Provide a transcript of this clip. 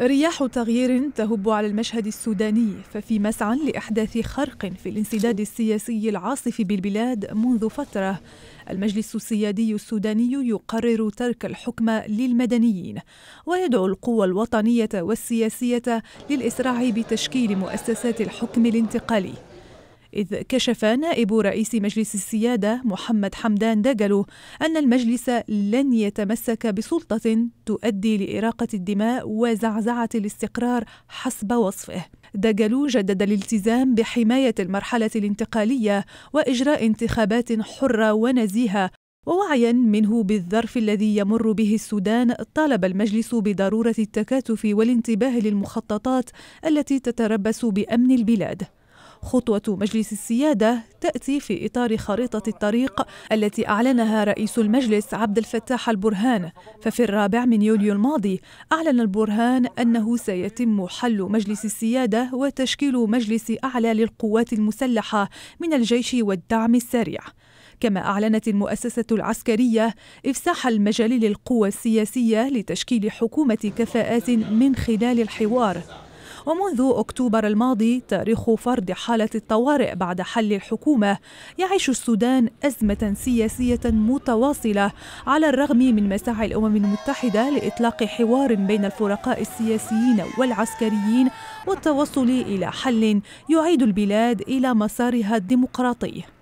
رياح تغيير تهب على المشهد السوداني ففي مسعى لاحداث خرق في الانسداد السياسي العاصف بالبلاد منذ فتره المجلس السيادي السوداني يقرر ترك الحكم للمدنيين ويدعو القوى الوطنيه والسياسيه للاسراع بتشكيل مؤسسات الحكم الانتقالي إذ كشف نائب رئيس مجلس السيادة محمد حمدان دجلو أن المجلس لن يتمسك بسلطة تؤدي لإراقة الدماء وزعزعة الاستقرار حسب وصفه دجلو جدد الالتزام بحماية المرحلة الانتقالية وإجراء انتخابات حرة ونزيهة ووعيا منه بالظرف الذي يمر به السودان طالب المجلس بضروره التكاتف والانتباه للمخططات التي تتربص بامن البلاد خطوة مجلس السيادة تأتي في إطار خريطة الطريق التي أعلنها رئيس المجلس عبد الفتاح البرهان ففي الرابع من يوليو الماضي أعلن البرهان أنه سيتم حل مجلس السيادة وتشكيل مجلس أعلى للقوات المسلحة من الجيش والدعم السريع كما أعلنت المؤسسة العسكرية إفساح المجال للقوى السياسية لتشكيل حكومة كفاءات من خلال الحوار ومنذ أكتوبر الماضي تاريخ فرض حالة الطوارئ بعد حل الحكومة يعيش السودان أزمة سياسية متواصلة على الرغم من مساعي الأمم المتحدة لإطلاق حوار بين الفرقاء السياسيين والعسكريين والتوصل إلى حل يعيد البلاد إلى مسارها الديمقراطي